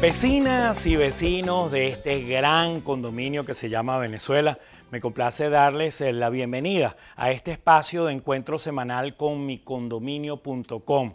Vecinas y vecinos de este gran condominio que se llama Venezuela, me complace darles eh, la bienvenida a este espacio de encuentro semanal con micondominio.com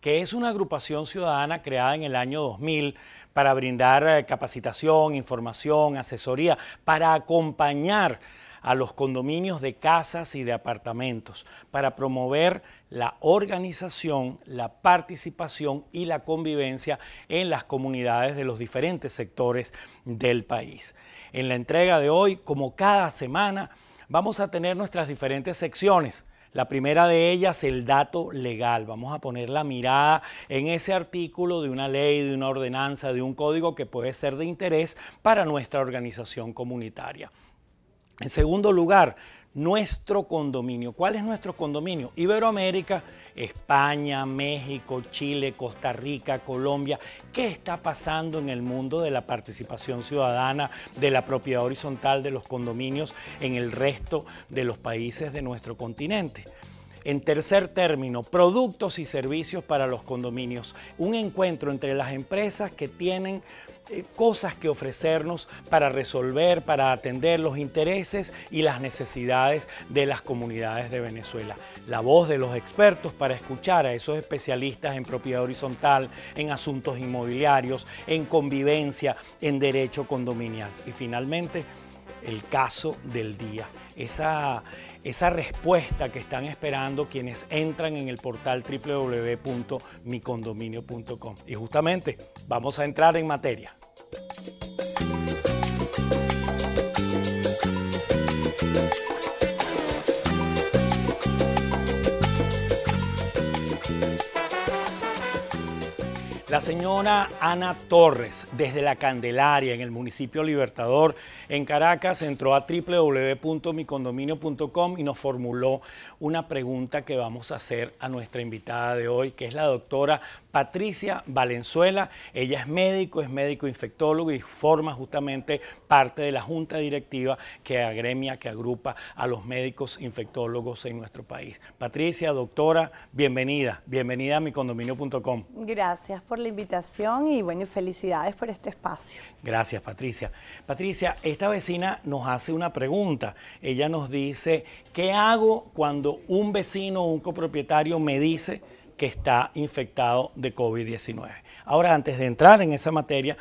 que es una agrupación ciudadana creada en el año 2000 para brindar eh, capacitación, información, asesoría, para acompañar a los condominios de casas y de apartamentos, para promover la organización, la participación y la convivencia en las comunidades de los diferentes sectores del país. En la entrega de hoy, como cada semana, vamos a tener nuestras diferentes secciones. La primera de ellas, el dato legal. Vamos a poner la mirada en ese artículo de una ley, de una ordenanza, de un código que puede ser de interés para nuestra organización comunitaria. En segundo lugar, nuestro condominio. ¿Cuál es nuestro condominio? Iberoamérica, España, México, Chile, Costa Rica, Colombia. ¿Qué está pasando en el mundo de la participación ciudadana, de la propiedad horizontal de los condominios en el resto de los países de nuestro continente? En tercer término, productos y servicios para los condominios. Un encuentro entre las empresas que tienen eh, cosas que ofrecernos para resolver, para atender los intereses y las necesidades de las comunidades de Venezuela. La voz de los expertos para escuchar a esos especialistas en propiedad horizontal, en asuntos inmobiliarios, en convivencia, en derecho condominial. Y finalmente, el caso del día. Esa, esa respuesta que están esperando quienes entran en el portal www.micondominio.com. Y justamente vamos a entrar en materia. La señora Ana Torres, desde La Candelaria, en el municipio Libertador, en Caracas, entró a www.micondominio.com y nos formuló una pregunta que vamos a hacer a nuestra invitada de hoy, que es la doctora Patricia Valenzuela. Ella es médico, es médico infectólogo y forma justamente parte de la junta directiva que agremia, que agrupa a los médicos infectólogos en nuestro país. Patricia, doctora, bienvenida, bienvenida a micondominio.com. Gracias por la invitación y bueno, felicidades por este espacio. Gracias, Patricia. Patricia, esta vecina nos hace una pregunta. Ella nos dice, ¿qué hago cuando un vecino o un copropietario me dice que está infectado de COVID-19? Ahora, antes de entrar en esa materia,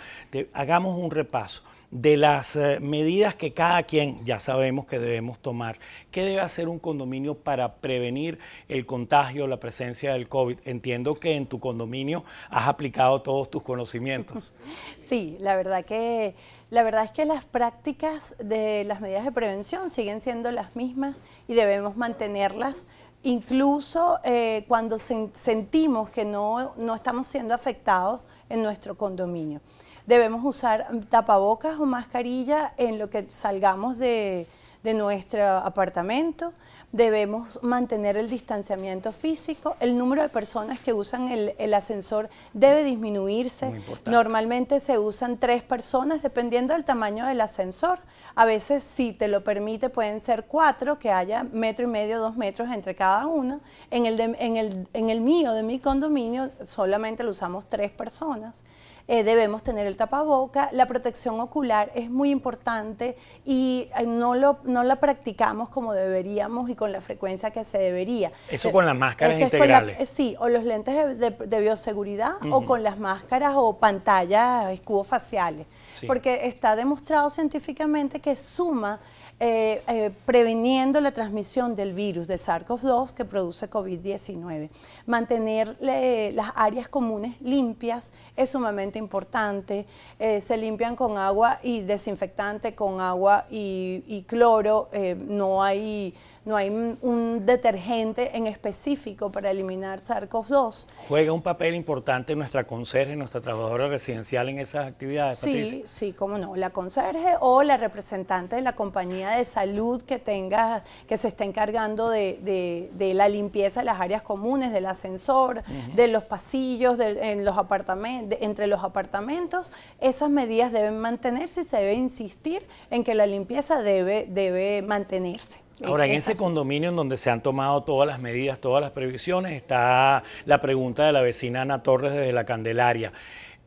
hagamos un repaso de las eh, medidas que cada quien ya sabemos que debemos tomar. ¿Qué debe hacer un condominio para prevenir el contagio, la presencia del COVID? Entiendo que en tu condominio has aplicado todos tus conocimientos. Sí, la verdad que la verdad es que las prácticas de las medidas de prevención siguen siendo las mismas y debemos mantenerlas incluso eh, cuando sentimos que no estamos siendo afectados en nuestro condominio debemos usar tapabocas o mascarilla en lo que salgamos de, de nuestro apartamento, debemos mantener el distanciamiento físico, el número de personas que usan el, ascensor debe disminuirse. Normalmente se usan tres personas dependiendo del tamaño del ascensor. A veces, si te lo permite, pueden ser cuatro, que haya metro y medio, dos metros entre cada uno. En el, en el, en el mío, de mi condominio, solamente lo usamos tres personas. Eh, debemos tener el tapaboca, la protección ocular es muy importante y eh, no lo... No no la practicamos como deberíamos y con la frecuencia que se debería. Eso con las máscaras integrales. Eh, sí, o los lentes de, bioseguridad o con las máscaras o pantallas, escudos faciales. Porque está demostrado científicamente que suma eh, eh preveniendo la transmisión del virus de SARS-CoV-2 que produce COVID-19. Mantener las áreas comunes limpias es sumamente importante. Eh, se limpian con agua y desinfectante, con agua y, cloro. Eh, no hay no hay un detergente en específico para eliminar SARS-CoV-2. Juega un papel importante nuestra conserje, nuestra trabajadora residencial en esas actividades. Sí, sí, cómo no, la conserje o la representante de la compañía de salud que tenga, que se esté encargando de, la limpieza de las áreas comunes, del ascensor, de los pasillos, en los apartamentos, entre los apartamentos, esas medidas deben mantenerse y se debe insistir en que la limpieza debe, debe mantenerse. Ahora, en ese condominio en donde se han tomado todas las medidas, todas las previsiones, está la pregunta de la vecina Ana Torres desde la Candelaria.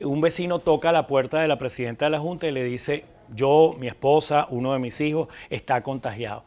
Un vecino toca la puerta de la presidenta de la Junta y le dice, yo, mi esposa, uno de mis hijos está contagiado.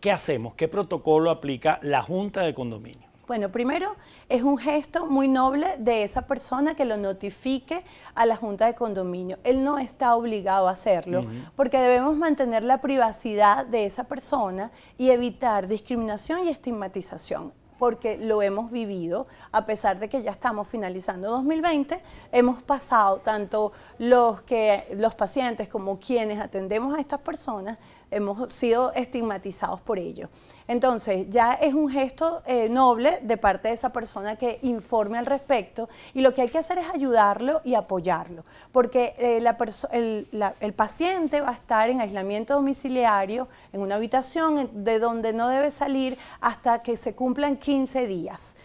¿Qué hacemos? ¿Qué protocolo aplica la Junta de Condominio? Bueno, primero es un gesto muy noble de esa persona que lo notifique a la Junta de Condominio. Él no está obligado a hacerlo porque debemos mantener la privacidad de esa persona y evitar discriminación y estigmatización porque lo hemos vivido, a pesar de que ya estamos finalizando 2020, hemos pasado tanto los, que, los pacientes como quienes atendemos a estas personas hemos sido estigmatizados por ello. Entonces, ya es un gesto eh, noble de parte de esa persona que informe al respecto y lo que hay que hacer es ayudarlo y apoyarlo, porque eh, la el, el, paciente va a estar en aislamiento domiciliario, en una habitación de donde no debe salir hasta que se cumplan 15 días.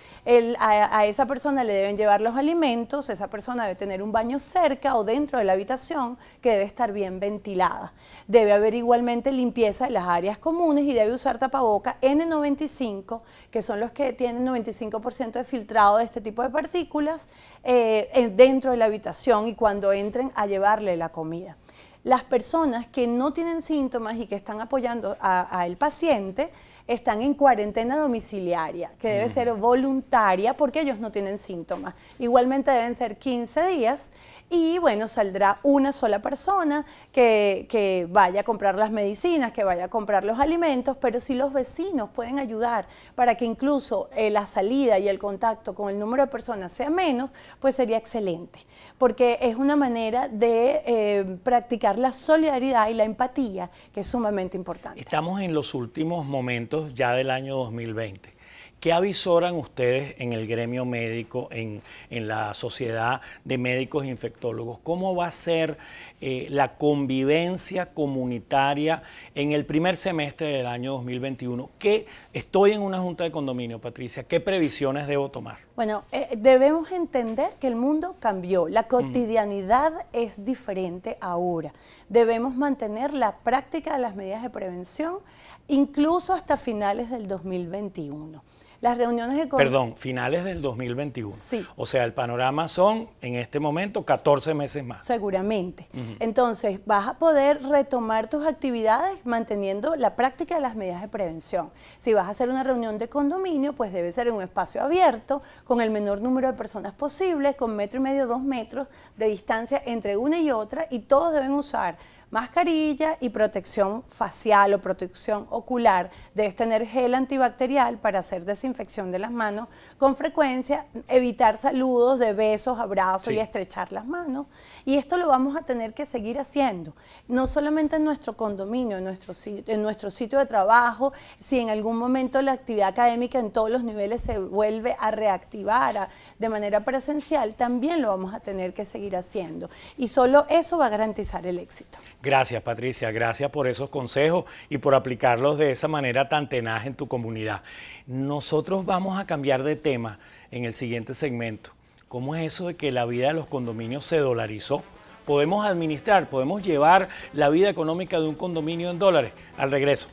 a, a esa persona le deben llevar los alimentos, esa persona debe tener un baño cerca o dentro de la habitación que debe estar bien ventilada. Debe haber igualmente limpieza de las áreas comunes y debe usar tapaboca N95, que son los que tienen 95% de filtrado de este tipo de partículas eh, dentro de la habitación y cuando entren a llevarle la comida las personas que no tienen síntomas y que están apoyando al paciente están en cuarentena domiciliaria, que debe mm. ser voluntaria porque ellos no tienen síntomas. Igualmente deben ser 15 días y bueno, saldrá una sola persona que, vaya a comprar las medicinas, que vaya a comprar los alimentos, pero si los vecinos pueden ayudar para que incluso eh, la salida y el contacto con el número de personas sea menos, pues sería excelente, porque es una manera de eh, practicar la solidaridad y la empatía, que es sumamente importante. Estamos en los últimos momentos ya del año 2020. ¿Qué avisoran ustedes en el gremio médico, en, la sociedad de médicos e infectólogos? ¿Cómo va a ser eh, la convivencia comunitaria en el primer semestre del año 2021? ¿Qué, estoy en una junta de condominio, Patricia, ¿qué previsiones debo tomar? Bueno, eh, debemos entender que el mundo cambió, la cotidianidad es diferente ahora. Debemos mantener la práctica de las medidas de prevención incluso hasta finales del 2021. Las reuniones de condominio... Perdón, finales del 2021. Sí. O sea, el panorama son, en este momento, 14 meses más. Seguramente. Entonces, vas a poder retomar tus actividades manteniendo la práctica de las medidas de prevención. Si vas a hacer una reunión de condominio, pues debe ser en un espacio abierto, con el menor número de personas posibles con metro y medio, dos metros de distancia entre una y otra, y todos deben usar mascarilla y protección facial o protección ocular. Debes tener gel antibacterial para hacer desinfección Infección de las manos con frecuencia, evitar saludos de besos, abrazos y estrechar las manos. Y esto lo vamos a tener que seguir haciendo, no solamente en nuestro condominio, en nuestro, en nuestro sitio de trabajo, si en algún momento la actividad académica en todos los niveles se vuelve a reactivar de manera presencial, también lo vamos a tener que seguir haciendo. Y solo eso va a garantizar el éxito. Gracias Patricia, gracias por esos consejos y por aplicarlos de esa manera tan tenaz en tu comunidad. No nosotros vamos a cambiar de tema en el siguiente segmento. ¿Cómo es eso de que la vida de los condominios se dolarizó? Podemos administrar, podemos llevar la vida económica de un condominio en dólares. Al regreso.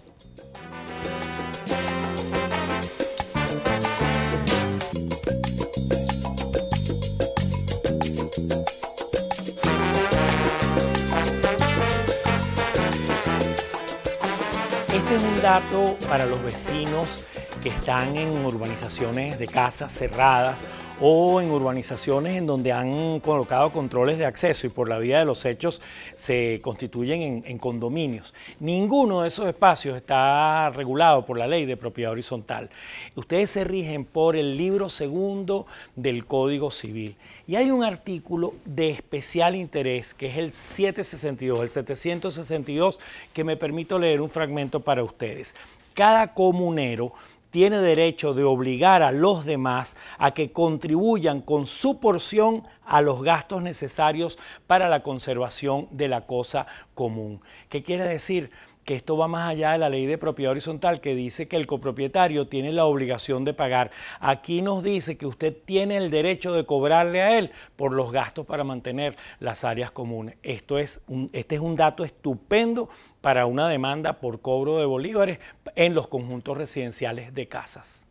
Este es un dato para los vecinos que están en urbanizaciones de casas cerradas o en urbanizaciones en donde han colocado controles de acceso y por la vía de los hechos se constituyen en, condominios. Ninguno de esos espacios está regulado por la ley de propiedad horizontal. Ustedes se rigen por el libro segundo del Código Civil. Y hay un artículo de especial interés que es el 762, el 762, que me permito leer un fragmento para ustedes. Cada comunero tiene derecho de obligar a los demás a que contribuyan con su porción a los gastos necesarios para la conservación de la cosa común. ¿Qué quiere decir? que esto va más allá de la ley de propiedad horizontal que dice que el copropietario tiene la obligación de pagar. Aquí nos dice que usted tiene el derecho de cobrarle a él por los gastos para mantener las áreas comunes. Esto es un, este es un dato estupendo para una demanda por cobro de bolívares en los conjuntos residenciales de casas.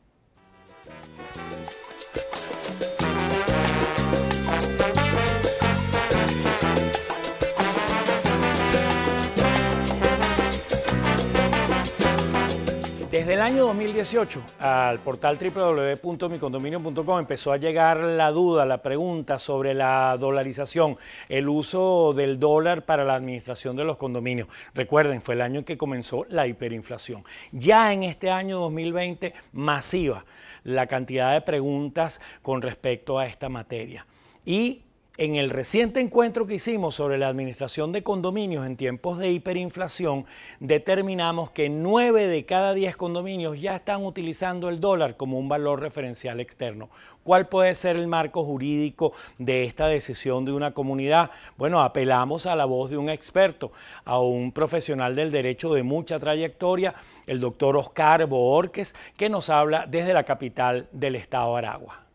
Desde el año 2018 al portal www.micondominio.com empezó a llegar la duda, la pregunta sobre la dolarización, el uso del dólar para la administración de los condominios. Recuerden, fue el año en que comenzó la hiperinflación. Ya en este año 2020, masiva la cantidad de preguntas con respecto a esta materia. Y en el reciente encuentro que hicimos sobre la administración de condominios en tiempos de hiperinflación, determinamos que 9 de cada 10 condominios ya están utilizando el dólar como un valor referencial externo. ¿Cuál puede ser el marco jurídico de esta decisión de una comunidad? Bueno, apelamos a la voz de un experto, a un profesional del derecho de mucha trayectoria, el doctor Oscar Boorques, que nos habla desde la capital del estado Aragua.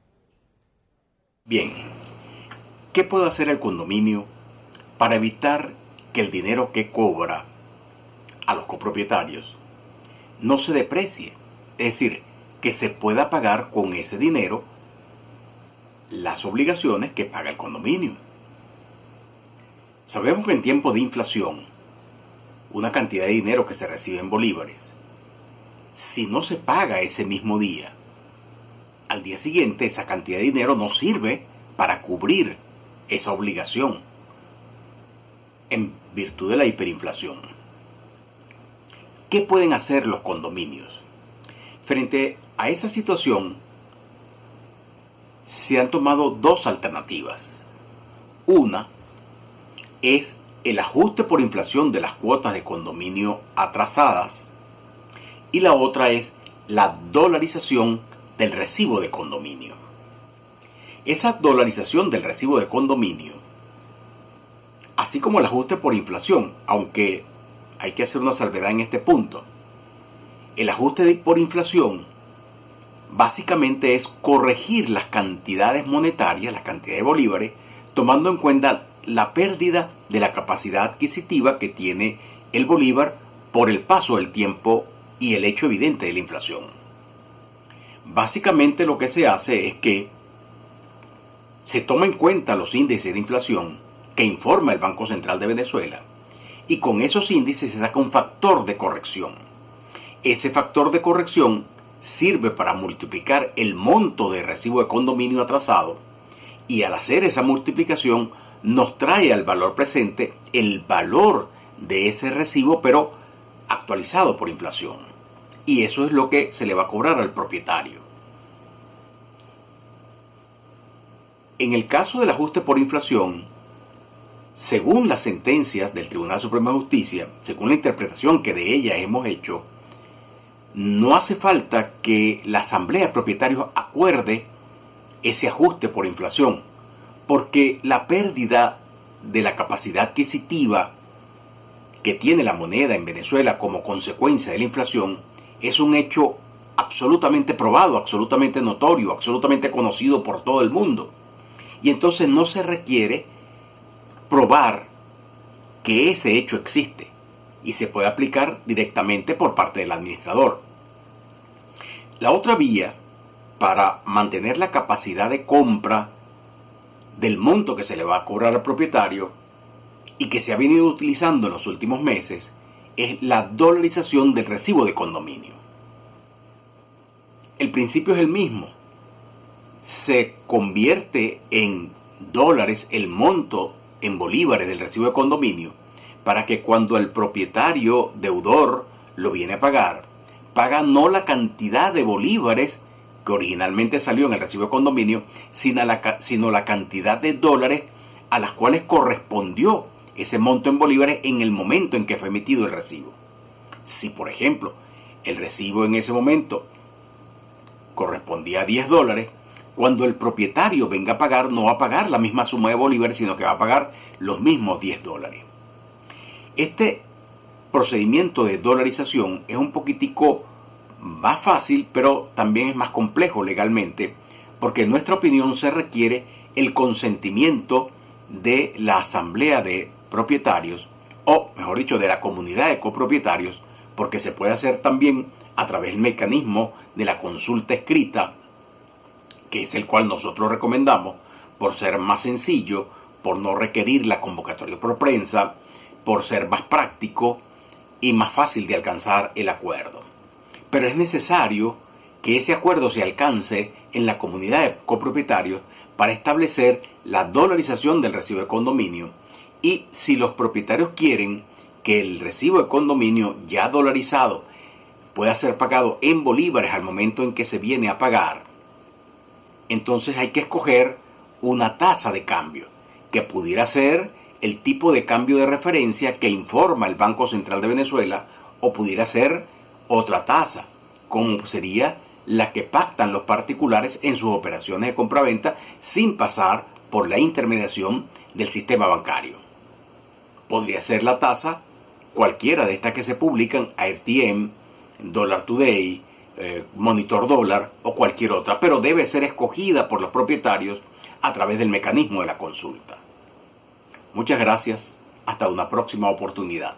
Bien, ¿Qué puede hacer el condominio para evitar que el dinero que cobra a los copropietarios no se deprecie? Es decir, que se pueda pagar con ese dinero las obligaciones que paga el condominio. Sabemos que en tiempo de inflación, una cantidad de dinero que se recibe en bolívares, si no se paga ese mismo día, al día siguiente esa cantidad de dinero no sirve para cubrir esa obligación en virtud de la hiperinflación. ¿Qué pueden hacer los condominios? Frente a esa situación, se han tomado dos alternativas. Una es el ajuste por inflación de las cuotas de condominio atrasadas y la otra es la dolarización del recibo de condominio esa dolarización del recibo de condominio, así como el ajuste por inflación, aunque hay que hacer una salvedad en este punto, el ajuste por inflación básicamente es corregir las cantidades monetarias, las cantidades de bolívares, tomando en cuenta la pérdida de la capacidad adquisitiva que tiene el bolívar por el paso del tiempo y el hecho evidente de la inflación. Básicamente lo que se hace es que se toma en cuenta los índices de inflación que informa el Banco Central de Venezuela y con esos índices se saca un factor de corrección. Ese factor de corrección sirve para multiplicar el monto de recibo de condominio atrasado y al hacer esa multiplicación nos trae al valor presente el valor de ese recibo pero actualizado por inflación. Y eso es lo que se le va a cobrar al propietario. En el caso del ajuste por inflación, según las sentencias del Tribunal Supremo de Justicia, según la interpretación que de ellas hemos hecho, no hace falta que la Asamblea de Propietarios acuerde ese ajuste por inflación, porque la pérdida de la capacidad adquisitiva que tiene la moneda en Venezuela como consecuencia de la inflación es un hecho absolutamente probado, absolutamente notorio, absolutamente conocido por todo el mundo. Y entonces no se requiere probar que ese hecho existe y se puede aplicar directamente por parte del administrador. La otra vía para mantener la capacidad de compra del monto que se le va a cobrar al propietario y que se ha venido utilizando en los últimos meses es la dolarización del recibo de condominio. El principio es el mismo se convierte en dólares el monto en bolívares del recibo de condominio para que cuando el propietario deudor lo viene a pagar, paga no la cantidad de bolívares que originalmente salió en el recibo de condominio, sino la, cantidad de dólares a las cuales correspondió ese monto en bolívares en el momento en que fue emitido el recibo. Si, por ejemplo, el recibo en ese momento correspondía a 10 dólares, cuando el propietario venga a pagar, no va a pagar la misma suma de Bolívar, sino que va a pagar los mismos 10 dólares. Este procedimiento de dolarización es un poquitico más fácil, pero también es más complejo legalmente, porque en nuestra opinión se requiere el consentimiento de la asamblea de propietarios, o mejor dicho, de la comunidad de copropietarios, porque se puede hacer también a través del mecanismo de la consulta escrita es el cual nosotros recomendamos, por ser más sencillo, por no requerir la convocatoria por prensa, por ser más práctico y más fácil de alcanzar el acuerdo. Pero es necesario que ese acuerdo se alcance en la comunidad de copropietarios para establecer la dolarización del recibo de condominio y si los propietarios quieren que el recibo de condominio ya dolarizado pueda ser pagado en bolívares al momento en que se viene a pagar, entonces hay que escoger una tasa de cambio, que pudiera ser el tipo de cambio de referencia que informa el Banco Central de Venezuela, o pudiera ser otra tasa, como sería la que pactan los particulares en sus operaciones de compraventa sin pasar por la intermediación del sistema bancario. Podría ser la tasa cualquiera de estas que se publican, ARTM, Dollar Today, eh, monitor dólar o cualquier otra, pero debe ser escogida por los propietarios a través del mecanismo de la consulta. Muchas gracias, hasta una próxima oportunidad.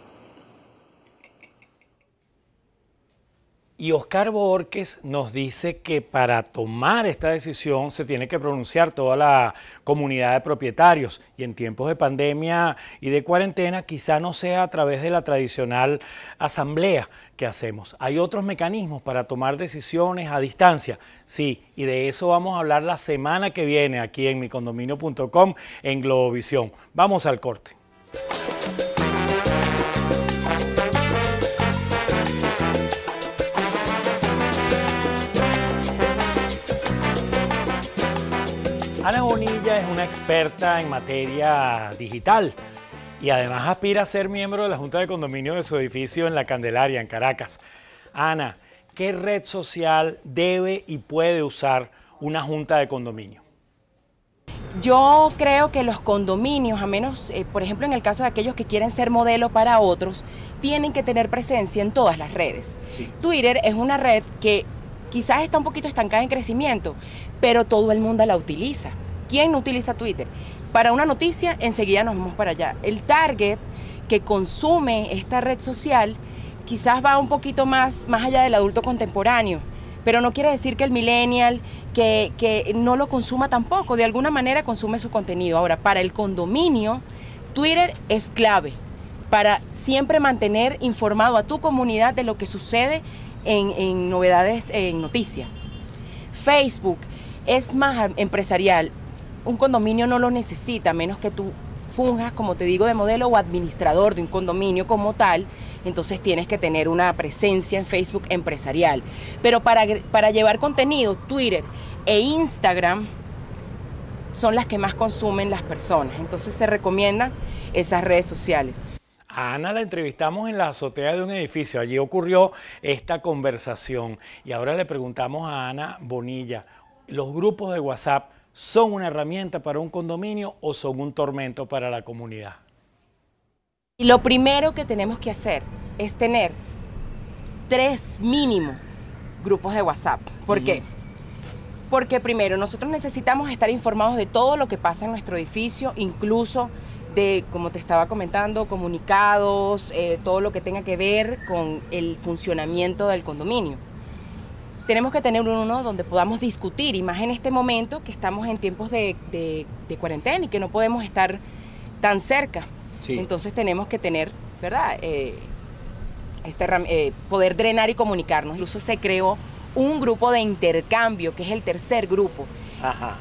Y Oscar Borges nos dice que para tomar esta decisión se tiene que pronunciar toda la comunidad de propietarios y en tiempos de pandemia y de cuarentena quizá no sea a través de la tradicional asamblea que hacemos. Hay otros mecanismos para tomar decisiones a distancia, sí, y de eso vamos a hablar la semana que viene aquí en micondominio.com en Globovisión. Vamos al corte. Ana Bonilla es una experta en materia digital y además aspira a ser miembro de la Junta de Condominio de su edificio en La Candelaria, en Caracas. Ana, ¿qué red social debe y puede usar una Junta de Condominio? Yo creo que los condominios, a menos, eh, por ejemplo, en el caso de aquellos que quieren ser modelo para otros, tienen que tener presencia en todas las redes. Twitter es una red que quizás está un poquito estancada en crecimiento, pero todo el mundo la utiliza. ¿Quién no utiliza Twitter? Para una noticia, enseguida nos vamos para allá. El target que consume esta red social quizás va un poquito más, más allá del adulto contemporáneo, pero no quiere decir que el millennial, que, que no lo consuma tampoco, de alguna manera consume su contenido. Ahora, para el condominio, Twitter es clave para siempre mantener informado a tu comunidad de lo que sucede en, novedades, en noticias. Facebook es más empresarial. Un condominio no lo necesita, menos que tú funjas, como te digo, de modelo o administrador de un condominio como tal, entonces tienes que tener una presencia en Facebook empresarial. Pero para, para llevar contenido, Twitter e Instagram son las que más consumen las personas, entonces se recomiendan esas redes sociales. A Ana la entrevistamos en la azotea de un edificio, allí ocurrió esta conversación y ahora le preguntamos a Ana Bonilla, ¿los grupos de WhatsApp son una herramienta para un condominio o son un tormento para la comunidad? Y lo primero que tenemos que hacer es tener tres mínimo grupos de WhatsApp. ¿Por qué? Porque primero, nosotros necesitamos estar informados de todo lo que pasa en nuestro edificio, incluso como te estaba comentando, comunicados, eh, todo lo que tenga que ver con el funcionamiento del condominio. Tenemos que tener uno donde podamos discutir, y más en este momento que estamos en tiempos de, cuarentena y que no podemos estar tan cerca. Entonces tenemos que tener, ¿verdad? Eh, eh, poder drenar y comunicarnos. Incluso se creó un grupo de intercambio, que es el tercer grupo,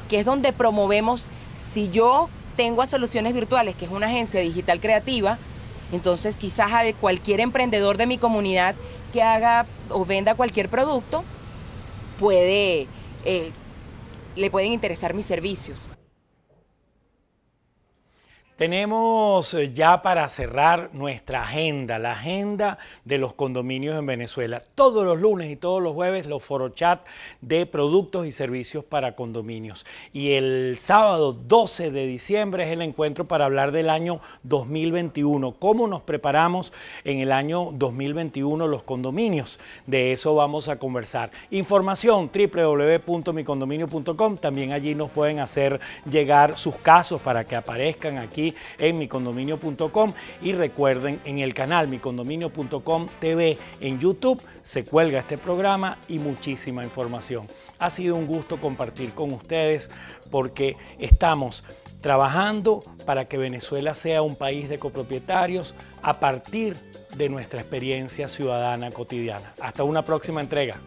que es donde promovemos, si yo tengo a Soluciones Virtuales, que es una agencia digital creativa, entonces quizás a cualquier emprendedor de mi comunidad que haga o venda cualquier producto, puede, eh, le pueden interesar mis servicios. Tenemos eh, ya para cerrar nuestra agenda, la agenda de los condominios en Venezuela. Todos los lunes y todos los jueves los chat de productos y servicios para condominios. Y el sábado 12 de diciembre es el encuentro para hablar del año 2021, cómo nos preparamos en el año 2021 los condominios. De eso vamos a conversar. Información www.micondominio.com. También allí nos pueden hacer llegar sus casos para que aparezcan aquí en micondominio.com y recuerden en el canal micondominio.com TV en YouTube se cuelga este programa y muchísima información. Ha sido un gusto compartir con ustedes porque estamos trabajando para que Venezuela sea un país de copropietarios a partir de nuestra experiencia ciudadana cotidiana. Hasta una próxima entrega.